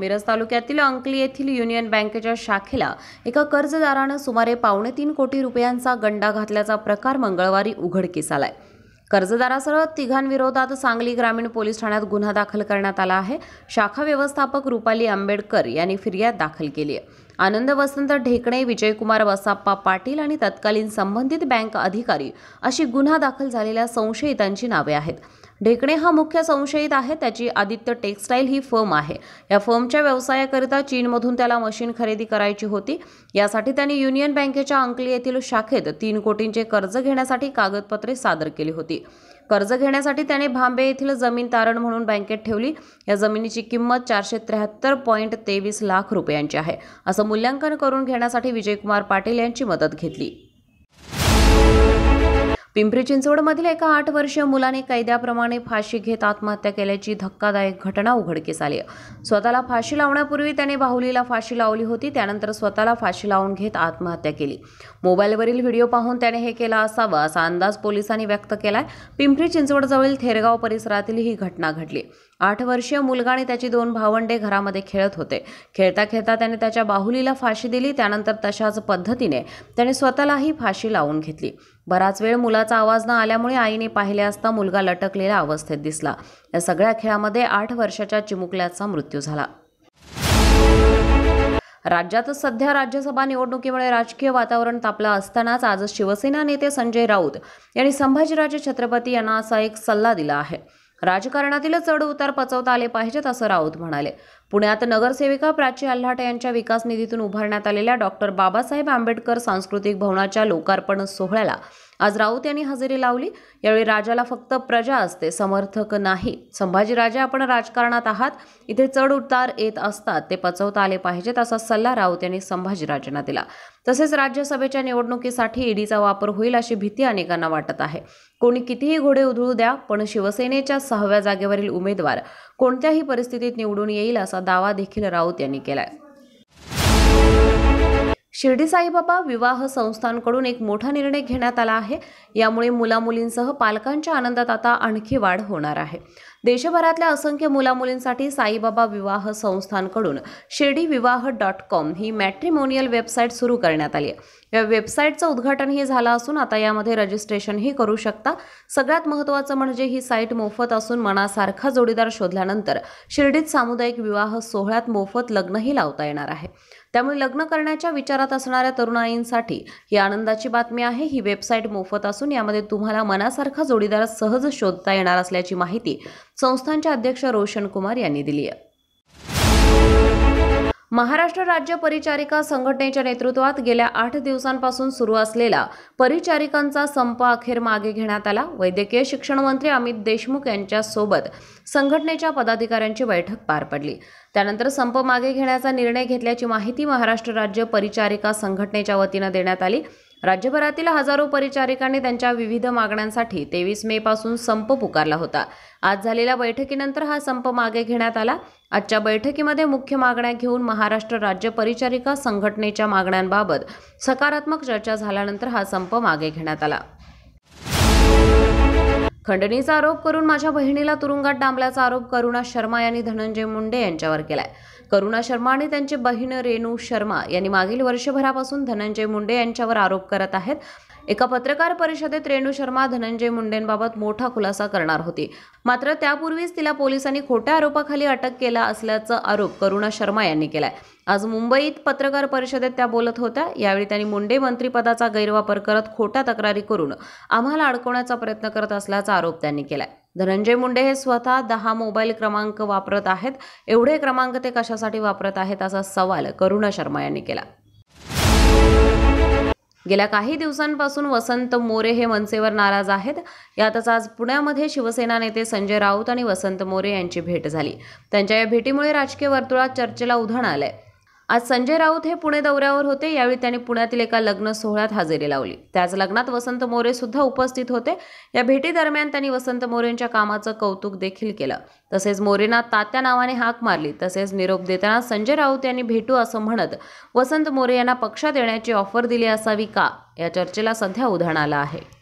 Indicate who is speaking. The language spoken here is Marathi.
Speaker 1: मिरज तालुक्यातील अंकली येथील युनियन बँकेच्या शाखेला एका कर्जदारानं सुमारे पावणे तीन कोटी रुपयांचा गंडा घातल्याचा प्रकार मंगळवारी उघडकीस आलाय कर्जदारासह तिघांविरोधात सांगली ग्रामीण पोलीस ठाण्यात गुन्हा दाखल करण्यात आला आहे शाखा व्यवस्थापक रुपाली आंबेडकर यांनी फिर्याद दाखल केली आहे आनंद वसंत ढेकणे विजयकुमार वसाप्पा पाटील आणि तत्कालीन संबंधित बँक अधिकारी अशी गुन्हा दाखल झालेल्या संशयितांची नावे आहेत ढेकणे हा मुख्य संशयित आहे त्याची आदित्य टेक्स्टाईल ही फर्म आहे या फर्मच्या व्यवसायाकरिता चीनमधून त्याला मशीन खरेदी करायची होती यासाठी त्यांनी युनियन बँकेच्या अंकली येथील शाखेत तीन कोटींचे कर्ज घेण्यासाठी कागदपत्रे सादर केली होती कर्ज घेण्यासाठी त्याने भांबे येथील जमीन तारण म्हणून बँकेत ठेवली या जमिनीची किंमत चारशे त्र्याहत्तर पॉईंट तेवीस लाख रुपयांची आहे असं मूल्यांकन करून घेण्यासाठी विजयकुमार पाटील यांची मदत घेतली पिंपरी चिंचवडमधील एका आठ वर्षीय मुलाने कैद्याप्रमाणे फाशी घेत आत्महत्या केल्याची धक्कादायक घटना उघडकीस आली स्वतःला फाशी लावण्यापूर्वी त्याने बाहुलीला फाशी लावली होती त्यानंतर स्वतःला फाशी लावून घेत आत्महत्या केली मोबाईलवरील व्हिडिओ पाहून त्याने हे केला असावा असा अंदाज पोलिसांनी व्यक्त केलाय पिंपरी चिंचवडजवळील थेरगाव परिसरातील ही घटना घडली आठ वर्षीय मुलगा आणि त्याची दोन भावंडे घरामध्ये खेळत होते खेळता खेळता त्याने त्याच्या बाहुलीला फाशी दिली त्यानंतर तशाच पद्धतीने त्याने स्वतःलाही फाशी लावून घेतली बराच वेळ मुलाचा आवाज न आल्यामुळे आईने पाहिले असता मुलगा लटकलेल्या अवस्थेत दिसला या सगळ्या खेळामध्ये आठ वर्षाच्या चिमुकल्याचा मृत्यू झाला राज्यात सध्या राज्यसभा निवडणुकीमुळे राजकीय वातावरण तापलं असतानाच आज शिवसेना नेते संजय राऊत यांनी संभाजीराजे छत्रपती यांना असा एक सल्ला दिला आहे राजकारणातील चढ उतार पचवता आले पाहिजेत असं राऊत म्हणाले पुण्यात नगरसेविका प्राची अल्हाट यांच्या विकास निधीतून उभारण्यात आलेल्या डॉक्टर बाबासाहेब आंबेडकर सांस्कृतिक भवनाच्या लोकार्पण सोहळ्याला आज राऊत यांनी हजेरी लावली यावेळी राजाला फक्त प्रजा असते समर्थक नाही संभाजीराजे आपण राजकारणात आहात इथे चढ उतार येत असतात ते पचवता आले पाहिजेत असा सल्ला राऊत यांनी संभाजीराजेंना दिला तसेच राज्यसभेच्या निवडणुकीसाठी ईडीचा वापर होईल अशी भीती अनेकांना वाटत आहे कोणी कितीही घोडे उधळू द्या पण शिवसेनेच्या सहाव्या जागेवरील उमेदवार कोणत्याही परिस्थितीत निवडून येईल असा दावा देखील राऊत यांनी केलाय शिर्डी साईबाबा विवाह संस्थांकडून एक मोठा निर्णय घेण्यात आला आहे यामुळे मुलामुलींसह पालकांच्या आनंदात आता आणखी वाढ होणार आहे देशभरातल्या असंख्य मुलामुलींसाठी साईबाबा विवाह संस्थांकडून शिर्डी विवाह डॉट कॉम ही मॅट्रिमोनियल वेबसाईट सुरू करण्यात आली आहे या वेबसाईटचं उद्घाटनही झालं असून आता यामध्ये रजिस्ट्रेशनही करू शकता सगळ्यात महत्त्वाचं म्हणजे ही साईट मोफत असून मनासारखा जोडीदार शोधल्यानंतर शिर्डीत सामुदायिक विवाह सोहळ्यात मोफत लग्नही लावता येणार आहे त्यामुळे लग्न करण्याच्या विचारात असणाऱ्या तरुणाईंसाठी ही आनंदाची बातमी आहे ही वेबसाईट मोफत असून यामध्ये तुम्हाला मनासारखा जोडीदार सहज शोधता येणार असल्याची माहिती संस्थांच्या अध्यक्ष रोशन कुमार यांनी दिली महाराष्ट्र राज्य परिचारिका संघटनेच्या नेतृत्वात गेल्या आठ दिवसांपासून सुरू असलेला परिचारिकांचा संप अखेर मागे घेण्यात आला वैद्यकीय शिक्षण मंत्री अमित देशमुख यांच्यासोबत संघटनेच्या पदाधिकाऱ्यांची बैठक पार पडली त्यानंतर संप मागे घेण्याचा निर्णय घेतल्याची माहिती महाराष्ट्र राज्य परिचारिका संघटनेच्या वतीनं देण्यात आली राज्यभरातील हजारो परिचारिकांनी त्यांच्या विविध मागण्यांसाठी तेवीस मे पासून संप पुकारला होता आज झालेल्या बैठकीनंतर हा संप मागे घेण्यात आला आजच्या बैठकीमध्ये मुख्य मागण्या घेऊन महाराष्ट्र राज्य परिचारिका संघटनेच्या मागण्यांबाबत सकारात्मक चर्चा झाल्यानंतर हा संप मागे घेण्यात आला खंडणीचा आरोप करून माझ्या बहिणीला तुरुंगात डांबल्याचा आरोप करुणा शर्मा यांनी धनंजय मुंडे यांच्यावर केलाय करुणा शर्मा आणि त्यांची बहीण रेणू शर्मा यांनी मागील वर्षभरापासून धनंजय मुंडे यांच्यावर आरोप करत आहेत एका पत्रकार परिषदेत रेणू शर्मा धनंजय मुंडेंबाबत मोठा खुलासा करणार होती मात्र त्यापूर्वीच तिला पोलिसांनी खोट्या आरोपाखाली अटक केला असल्याचा आरोप करुणा शर्मा यांनी केलाय आज मुंबईत पत्रकार परिषदेत त्या बोलत होत्या यावेळी त्यांनी मुंडे मंत्रीपदाचा गैरवापर करत खोट्या तक्रारी करून आम्हाला अडकवण्याचा प्रयत्न करत असल्याचा आरोप त्यांनी केलाय धनंजय मुंडे हे स्वतः दहा मोबाईल क्रमांक वापरत आहेत एवढे क्रमांक ते कशासाठी वापरत आहेत असा सवाल करुणा शर्मा यांनी केला गेल्या काही दिवसांपासून वसंत मोरे हे मनसेवर नाराज आहेत यातच आज पुण्यामध्ये शिवसेना नेते संजय राऊत आणि वसंत मोरे यांची भेट झाली त्यांच्या या भेटीमुळे राजकीय वर्तुळात चर्चेला उधाण आलंय आज संजय राऊत हे पुणे दौऱ्यावर होते यावेळी त्यांनी पुण्यातील एका लग्न सोहळ्यात हजेरी लावली त्याच लग्नात वसंत मोरे सुद्धा उपस्थित होते या भेटीदरम्यान त्यांनी वसंत मोरेंच्या कामाचं कौतुक देखील केलं तसेच मोरेना तात्या नावाने हाक मारली तसेच निरोप देताना संजय राऊत यांनी भेटू असं म्हणत वसंत मोरे यांना पक्षा देण्याची ऑफर दिली असावी का या चर्चेला सध्या उधाण आलं आहे